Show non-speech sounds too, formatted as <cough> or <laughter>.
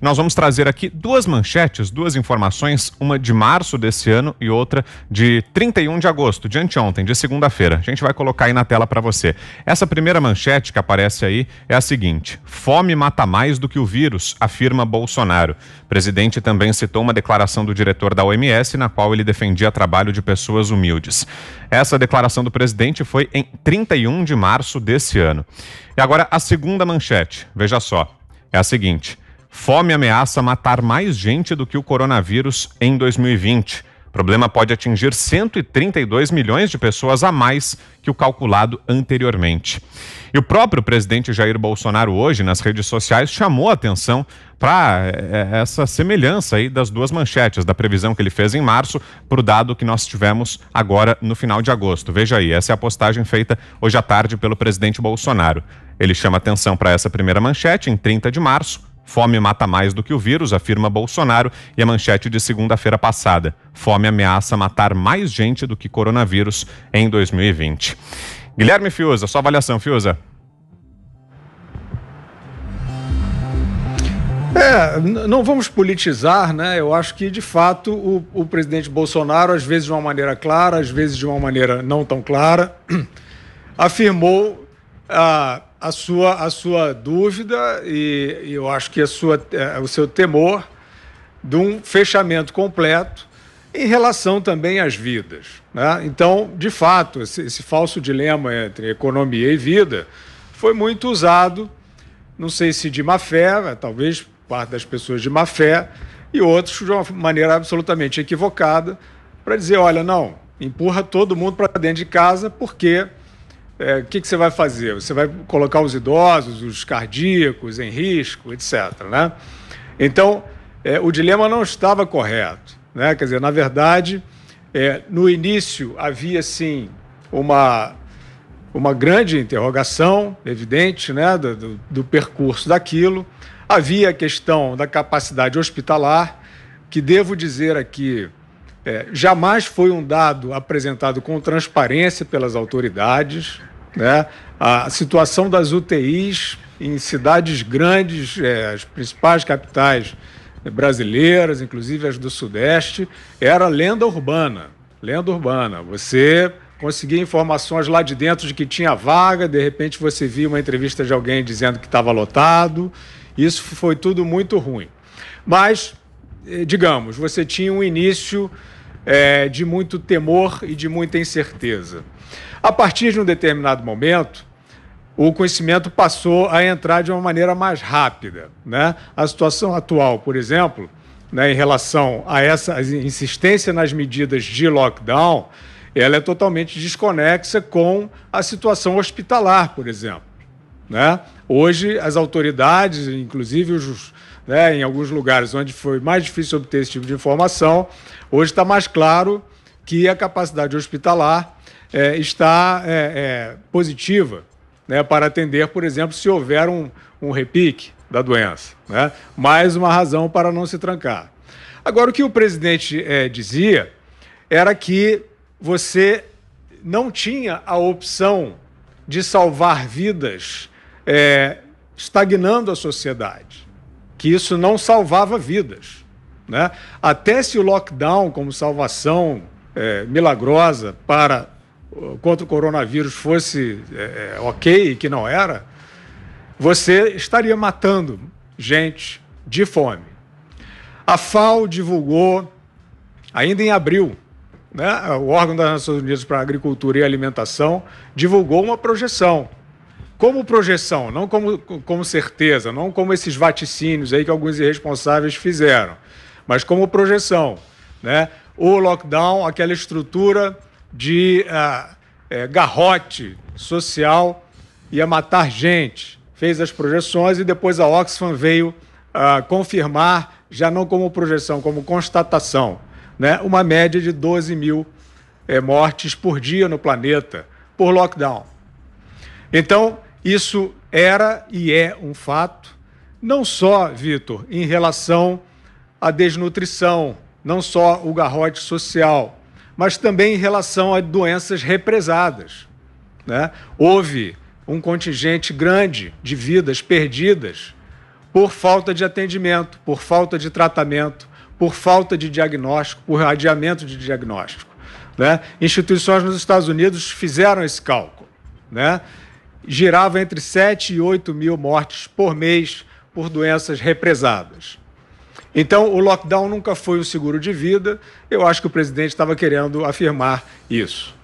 Nós vamos trazer aqui duas manchetes, duas informações, uma de março desse ano e outra de 31 de agosto, de anteontem, de segunda-feira. A gente vai colocar aí na tela para você. Essa primeira manchete que aparece aí é a seguinte: Fome mata mais do que o vírus, afirma Bolsonaro. O presidente também citou uma declaração do diretor da OMS na qual ele defendia trabalho de pessoas humildes. Essa declaração do presidente foi em 31 de março desse ano. E agora a segunda manchete, veja só, é a seguinte: Fome ameaça matar mais gente do que o coronavírus em 2020. O problema pode atingir 132 milhões de pessoas a mais que o calculado anteriormente. E o próprio presidente Jair Bolsonaro hoje nas redes sociais chamou a atenção para eh, eh, essa semelhança aí das duas manchetes, da previsão que ele fez em março para o dado que nós tivemos agora no final de agosto. Veja aí, essa é a postagem feita hoje à tarde pelo presidente Bolsonaro. Ele chama atenção para essa primeira manchete em 30 de março Fome mata mais do que o vírus, afirma Bolsonaro, e a manchete de segunda-feira passada. Fome ameaça matar mais gente do que coronavírus em 2020. Guilherme Fiuza, sua avaliação, Fiuza. É, não vamos politizar, né? Eu acho que, de fato, o, o presidente Bolsonaro, às vezes de uma maneira clara, às vezes de uma maneira não tão clara, <clears throat> afirmou a, a, sua, a sua dúvida e, eu acho que a sua, é, o seu temor de um fechamento completo em relação também às vidas. Né? Então, de fato, esse, esse, falso dilema entre economia e vida foi muito usado, não sei se de má fé, talvez parte das pessoas de má fé, e outros de uma maneira absolutamente equivocada, para dizer: olha, não, empurra todo mundo para dentro de casa porque é, o que, que, você vai fazer? Você vai colocar os idosos, os cardíacos em risco, etc. Né? Então, é, o dilema não estava correto. Né? Quer dizer, na verdade, é, no início havia sim uma, uma grande interrogação, evidente, né? do, do, do percurso daquilo. Havia a questão da capacidade hospitalar, que devo dizer aqui, é, jamais foi um dado apresentado com transparência pelas autoridades. Né? A situação das UTIs em cidades grandes, é, as principais capitais brasileiras, inclusive as do Sudeste, era lenda urbana. Lenda urbana. Você conseguia informações lá de dentro de que tinha vaga, de repente você via uma entrevista de alguém dizendo que estava lotado. Isso foi tudo muito ruim. Mas, eh, digamos, você tinha um início é, de muito temor e de muita incerteza. A partir de um determinado momento, o conhecimento passou a entrar de uma maneira mais rápida. Né? A situação atual, por exemplo, né, em relação a essa insistência nas medidas de lockdown, ela é totalmente desconexa com a situação hospitalar, por exemplo. Né? Hoje, as autoridades, inclusive os, né, em alguns lugares onde foi mais difícil obter esse tipo de informação, hoje está mais claro que a capacidade hospitalar é, está é, é, positiva né, para atender, por exemplo, se houver um, um repique da doença. Né? Mais uma razão para não se trancar. Agora, o que o presidente é, dizia era que você não tinha a opção de salvar vidas é, estagnando a sociedade, que isso não salvava vidas. Né? Até se o lockdown, como salvação é, milagrosa para contra o coronavírus fosse é, é ok, que não era, você estaria matando gente de fome. A FAO divulgou, ainda em abril, né, o órgão das Nações Unidas para a Agricultura e Alimentação divulgou uma projeção como projeção, não como, como certeza, não como esses vaticínios aí que alguns irresponsáveis fizeram, mas como projeção. Né? O lockdown, aquela estrutura de ah, é, garrote social ia matar gente. Fez as projeções e depois a Oxfam veio ah, confirmar, já não como projeção, como constatação, né? uma média de 12 mil é, mortes por dia no planeta por lockdown. Então, isso era e é um fato, não só, Vitor, em relação à desnutrição, não só o garrote social, mas também em relação a doenças represadas. Né? Houve um contingente grande de vidas perdidas por falta de atendimento, por falta de tratamento, por falta de diagnóstico, por adiamento de diagnóstico. Né? Instituições nos Estados Unidos fizeram esse cálculo. Né? girava entre 7 e 8 mil mortes por mês por doenças represadas. Então, o lockdown nunca foi um seguro de vida. Eu acho que o presidente estava querendo afirmar isso.